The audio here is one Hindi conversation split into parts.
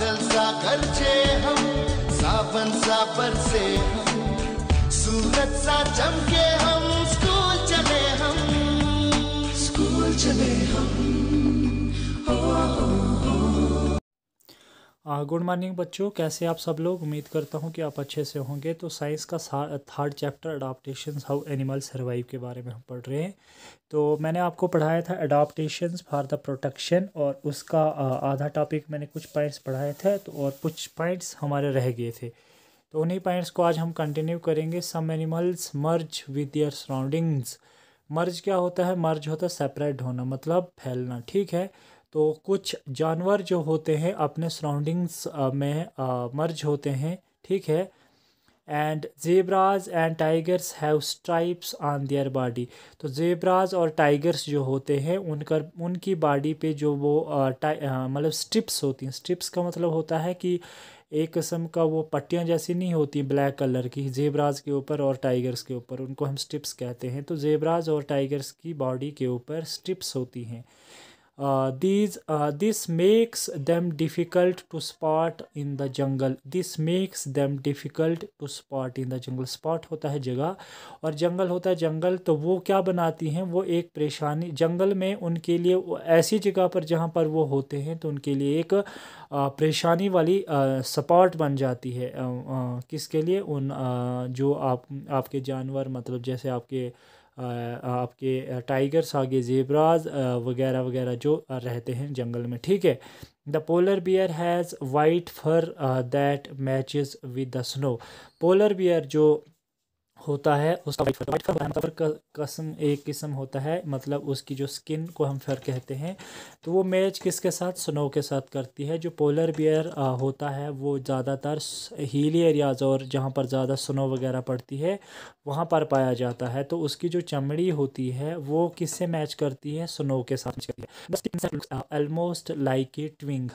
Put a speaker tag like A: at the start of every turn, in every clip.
A: बादल सा गरजे हम सावन सा बरसे हम सूरज सा चमके हम स्कूल चले हम स्कूल चले हम ओ गुड मॉर्निंग बच्चों कैसे आप सब लोग उम्मीद करता हूँ कि आप अच्छे से होंगे तो साइंस का third chapter adaptation how animal survive के बारे में हम पढ़ रहे हैं तो मैंने आपको पढ़ाया था अडाप्टशन फॉर द प्रोटेक्शन और उसका आधा टॉपिक मैंने कुछ पॉइंट्स पढ़ाए थे तो और कुछ पॉइंट्स हमारे रह गए थे तो उन्हीं पॉइंट्स को आज हम कंटिन्यू करेंगे some animals merge with your surroundings merge क्या होता है मर्ज होता है सेपरेट होना मतलब फैलना ठीक है तो कुछ जानवर जो होते हैं अपने सराउंडिंग्स में मर्ज होते हैं ठीक है and zebras and tigers have stripes on their body तो जेबराज और टाइगर्स जो होते हैं उनकर उनकी बॉडी पे जो वो मतलब स्ट्रिप्स होती हैं स्ट्रिप्स का मतलब होता है कि एक किस्म का वो पट्टियाँ जैसी नहीं होती ब्लैक कलर की जेबराज के ऊपर और टाइगर्स के ऊपर उनको हम स्ट्रिप्स कहते हैं तो जेबराज और टाइगर्स की बॉडी के ऊपर स्ट्रिप्स होती हैं uh, these uh, this makes them difficult to spot in the jungle this makes them difficult to spot in the jungle spot होता है जगह और जंगल होता है जंगल तो वो क्या बनाती हैं वो एक परेशानी जंगल में उनके लिए ऐसी जगह पर जहाँ पर वो होते हैं तो उनके लिए एक uh, परेशानी वाली स्पॉट uh, बन जाती है uh, किसके लिए उन जो आप आपके जानवर मतलब जैसे आपके आपके टाइगर्स आगे जेबराज वगैरह वगैरह जो रहते हैं जंगल में ठीक है the polar bear has white fur that matches with the snow polar bear जो होता है उसका वाइट फर वाइट फर मतलब कसम एक किस्म होता है मतलब उसकी जो स्किन को हम फर कहते हैं तो वो मैच किसके साथ स्नो के साथ करती है जो पोलर बियर होता है वो ज़्यादातर हीली एरियाज़ और जहाँ पर ज़्यादा स्नो वगैरह पड़ती है वहाँ पर पाया जाता है तो उसकी जो चमड़ी होती है वो किससे मैच करती है स्नो के साथ almost like a twig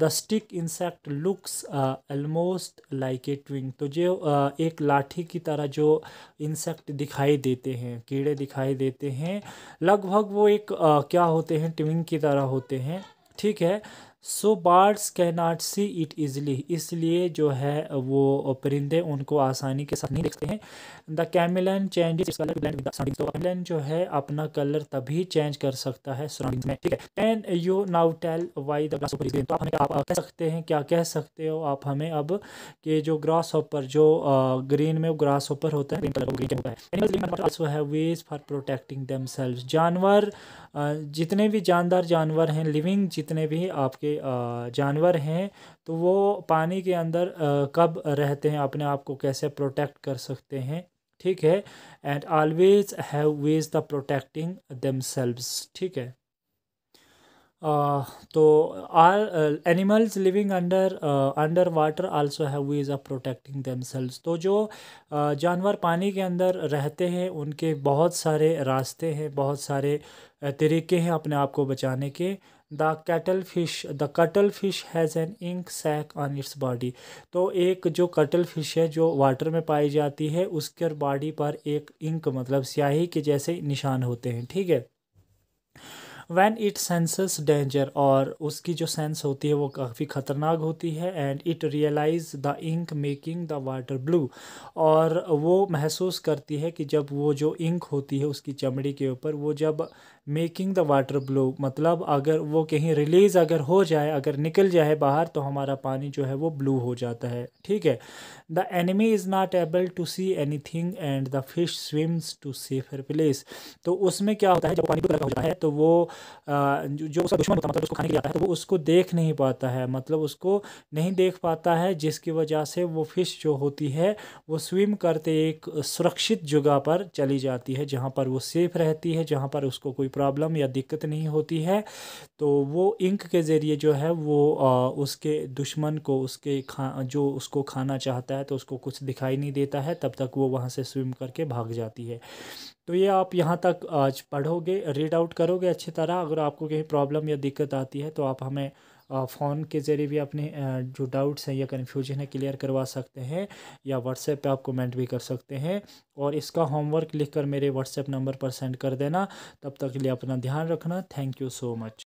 A: the stick insect looks almost like a twig तो जो uh, एक लाठी की तरह जो इंसेक्ट दिखाई देते हैं कीड़े दिखाई देते हैं लगभग वो एक आ, क्या होते हैं ट्विंग की तरह होते हैं ठीक है so birds can not see it easily इसलिए जो है वो परिंदे उनको आसानी के साथ नहीं देखते हैं द कैमिलन चेंज कलर तो कैमिलन जो है अपना कलर तभी चेंज कर सकता है सराउंडिंग्स में ठीक है can you now tell why the grass तो आप हमें आप कह सकते हैं क्या कह सकते हो आप हमें अब कि जो ग्रास ऑपर जो ग्रीन में ग्रास ऑपर होता है ग्रीन कलर ग्रीन होता है वेज फॉर प्रोटेक्टिंग दम जानवर जितने भी जानदार जानवर हैं लिविंग जितने भी आपके जानवर हैं तो वो पानी के अंदर कब रहते हैं अपने आप को कैसे प्रोटेक्ट कर सकते हैं ठीक है and always have ways the protecting them ठीक है Uh, तो animals living under under water also have ways of protecting themselves तो जो uh, जानवर पानी के अंदर रहते हैं उनके बहुत सारे रास्ते हैं बहुत सारे uh, तरीके हैं अपने आप को बचाने के the cattle fish the cuttle fish has an ink sac on its body तो एक जो कटल फिश है जो वाटर में पाई जाती है उसके बॉडी पर एक इंक मतलब स्याही के जैसे निशान होते हैं ठीक है वैन इट सेंसेस डेंजर और उसकी जो सेंस होती है वो काफ़ी ख़तरनाक होती है and it releases the ink making the water blue और वो महसूस करती है कि जब वो जो इंक होती है उसकी चमड़ी के ऊपर वो जब मेकिंग द वाटर ब्लू मतलब अगर वो कहीं रिलीज़ अगर हो जाए अगर निकल जाए बाहर तो हमारा पानी जो है वो ब्लू हो जाता है ठीक है the enemy is not able to see anything and the fish swims to safer place तो उसमें क्या होता है जब पानी ब्लू हो जाता है तो वो जो उसका दुश्मन होता है मतलब उसको खाने के लिए आता है तो वो उसको देख नहीं पाता है मतलब उसको नहीं देख पाता है जिसकी वजह से वो फ़िश जो होती है वो स्विम करते एक सुरक्षित जगह पर चली जाती है जहाँ पर वो सेफ़ रहती है जहाँ पर उसको कोई प्रॉब्लम या दिक्कत नहीं होती है तो वो इंक के ज़रिए जो है वो उसके दुश्मन को उसके खा जो उसको खाना चाहता है तो उसको कुछ दिखाई नहीं देता है तब तक वो वहाँ से स्विम करके भाग जाती है तो ये आप यहाँ तक आज पढ़ोगे रीड आउट करोगे अच्छी तरह दोबारा अगर आपको कहीं प्रॉब्लम या दिक्कत आती है तो आप हमें फ़ोन के ज़रिए भी अपने जो डाउट्स हैं या कन्फ्यूजन है क्लियर करवा सकते हैं या व्हाट्सएप पे आप कमेंट भी कर सकते हैं और इसका होमवर्क लिखकर मेरे व्हाट्सएप नंबर पर सेंड कर देना तब तक के लिए अपना ध्यान रखना थैंक यू सो मच